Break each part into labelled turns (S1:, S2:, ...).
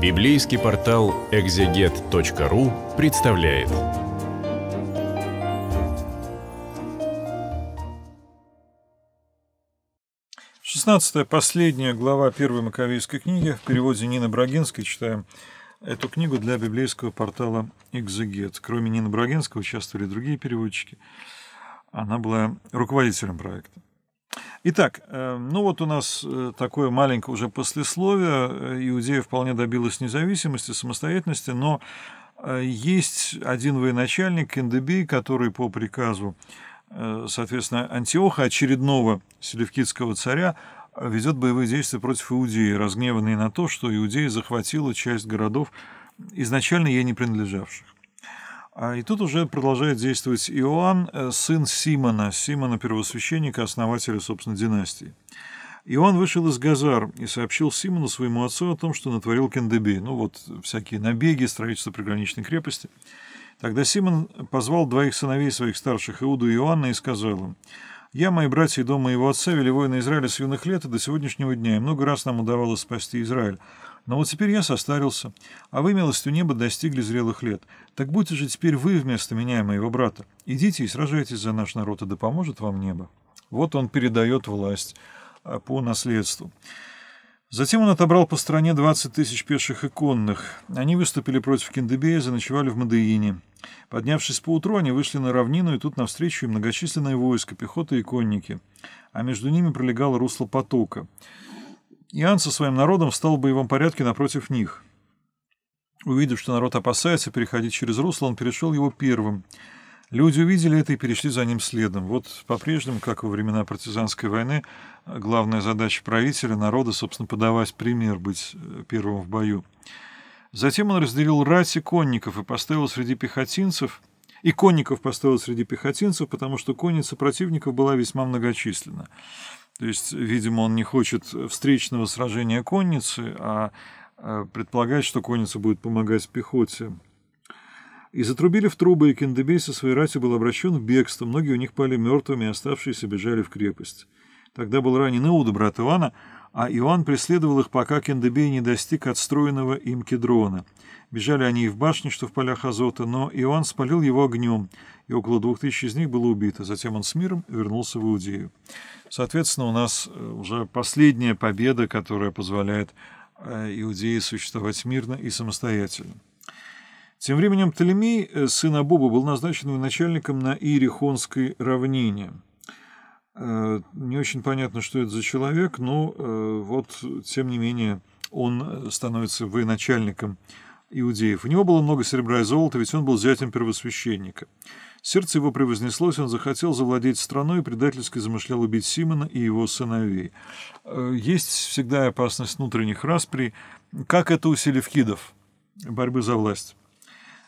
S1: Библейский портал экзегет.ру представляет. Шестнадцатая, последняя глава первой Маковейской книги. В переводе Нины Брагинской читаем эту книгу для библейского портала «Экзегет». Кроме Нины Брагинской участвовали другие переводчики. Она была руководителем проекта. Итак, э, ну вот у нас э, такое маленькое уже послесловие. Э, Иудея вполне добилась независимости, самостоятельности, но есть один военачальник, Кендебей, который по приказу, соответственно, Антиоха, очередного селевкидского царя, ведет боевые действия против Иудеи, разгневанные на то, что Иудея захватила часть городов, изначально ей не принадлежавших. А, и тут уже продолжает действовать Иоанн, э, сын Симона, Симона первосвященника, основателя, собственно, династии. Иоанн вышел из Газар и сообщил Симону, своему отцу, о том, что натворил Кендебей. Ну вот, всякие набеги, строительство приграничной крепости. Тогда Симон позвал двоих сыновей своих старших, Иуду и Иоанна, и сказал им, «Я, мои братья и дома моего отца, вели войны Израиля с юных лет и до сегодняшнего дня, и много раз нам удавалось спасти Израиль. Но вот теперь я состарился, а вы, милостью неба, достигли зрелых лет. Так будьте же теперь вы вместо меня и моего брата. Идите и сражайтесь за наш народ, и да поможет вам небо». Вот он передает власть а, по наследству. Затем он отобрал по стране 20 тысяч пеших и конных. Они выступили против Кендебея, заночевали в Мадеине. Поднявшись поутру, они вышли на равнину, и тут навстречу им многочисленное войско, пехота и конники. А между ними пролегало русло потока. Иоанн со своим народом встал в боевом порядке напротив них. Увидев, что народ опасается переходить через русло, он перешел его первым. Люди увидели это и перешли за ним следом. Вот по-прежнему, как во времена партизанской войны, главная задача правителя, народа, собственно, подавать пример, быть э, первым в бою. Затем он разделил рать и конников и поставил среди пехотинцев, и конников поставил среди пехотинцев, потому что конница противников была весьма многочисленна. То есть, видимо, он не хочет э, встречного сражения конницы, а э, предполагает, что конница будет помогать пехоте. И затрубили в трубы, и Кендебей со своей рати был обращен в бегство. Многие у них пали мертвыми, оставшиеся бежали в крепость. Тогда был ранен Иуда, брат Ивана, а Иоанн преследовал их, пока Кендебей не достиг отстроенного им кедрона. Бежали они и в башне, что в полях Азота, но Иоанн спалил его огнем, и около двух тысяч из них было убито. Затем он с миром вернулся в Иудею. Соответственно, у нас э, уже последняя победа, которая позволяет э, Иудеи существовать мирно и самостоятельно. Тем временем Птолемей, э, сын Абуба, был назначен начальником на Ирихонской равнине – Э, не очень понятно, что это за человек, но э, вот, тем не менее, он э, становится военачальником иудеев. У него было много серебра и золота, ведь он был зятем первосвященника. Сердце его превознеслось, он захотел завладеть страной и предательски замышлял убить Симона и его сыновей. Есть всегда опасность внутренних распри. Как это у селевкидов? Борьбы за власть.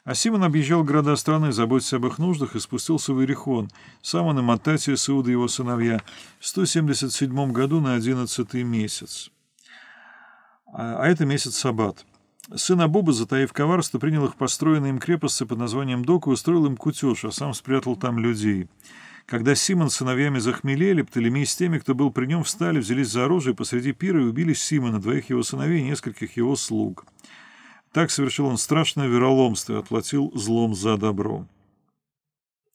S1: А Симон объезжал города страны, заботясь об их нуждах, и спустился в Иерихон. Сам он и Мататия, с Иуда его сыновья, в 177 году на 11 месяц. А, а это месяц Саббат. Сын Абуба, затаив коварство, принял их построенные им крепости под названием Док и устроил им кутеж, а сам спрятал там людей. Когда Симон с сыновьями захмелели, Птолемей с теми, кто был при нем, встали, взялись за оружие посреди пира и убили Симона, двоих его сыновей и нескольких его слуг. Так совершил он страшное вероломство и отплатил злом за добро.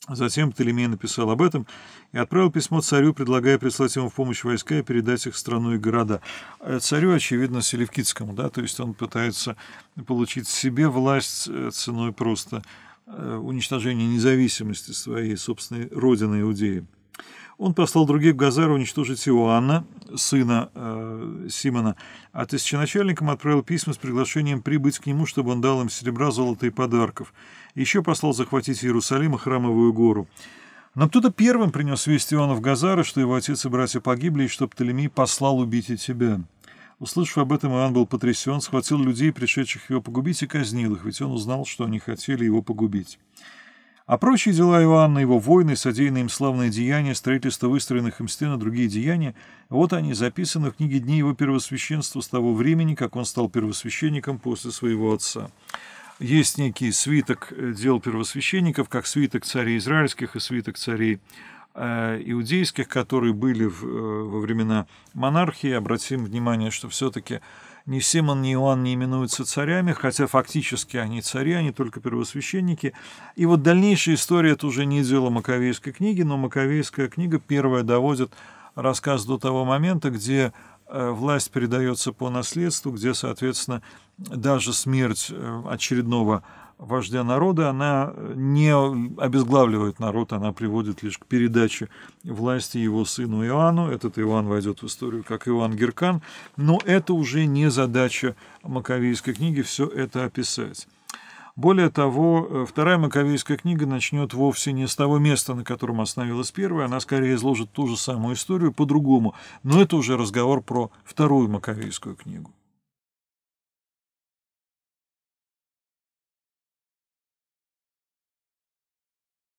S1: Затем Птолемей написал об этом и отправил письмо царю, предлагая прислать ему в помощь войска и передать их страну и города. Э, царю, очевидно, Селевкидскому, да, то есть он пытается получить себе власть э, ценой просто э, уничтожения независимости своей собственной родины Иудеи. Он послал других в Газару уничтожить Иоанна, сына э, Симона, а тысяченачальникам отправил письма с приглашением прибыть к нему, чтобы он дал им серебра, золото и подарков. Еще послал захватить Иерусалим и Храмовую гору. Но кто-то первым принес весть Иоанна в Газары, что его отец и братья погибли, и что Птолемей послал убить и тебя. Услышав об этом, Иоанн был потрясен, схватил людей, пришедших его погубить, и казнил их, ведь он узнал, что они хотели его погубить. А прочие дела Иоанна, его войны, содеянные им славные деяния, строительство выстроенных им стен и другие деяния, вот они записаны в книге дней его первосвященства» с того времени, как он стал первосвященником после своего отца. Есть некий свиток э, дел первосвященников, как свиток царей израильских и свиток царей Э, иудейских, которые были в, э, во времена монархии. Обратим внимание, что все-таки ни Симон, ни Иоанн не именуются царями, хотя фактически они цари, они только первосвященники. И вот дальнейшая история, это уже не дело Маковейской книги, но Маковейская книга первая доводит рассказ до того момента, где э, власть передается по наследству, где, соответственно, даже смерть очередного вождя народа, она э, не обезглавливает народ, она приводит лишь к передаче власти его сыну Иоанну. Этот Иоанн войдет в историю как Иоанн Геркан, но это уже не задача Маковейской книги все это описать. Более того, э, вторая Маковейская книга начнет вовсе не с того места, на котором остановилась первая, она скорее изложит ту же самую историю по-другому, но это уже разговор про вторую Маковейскую книгу.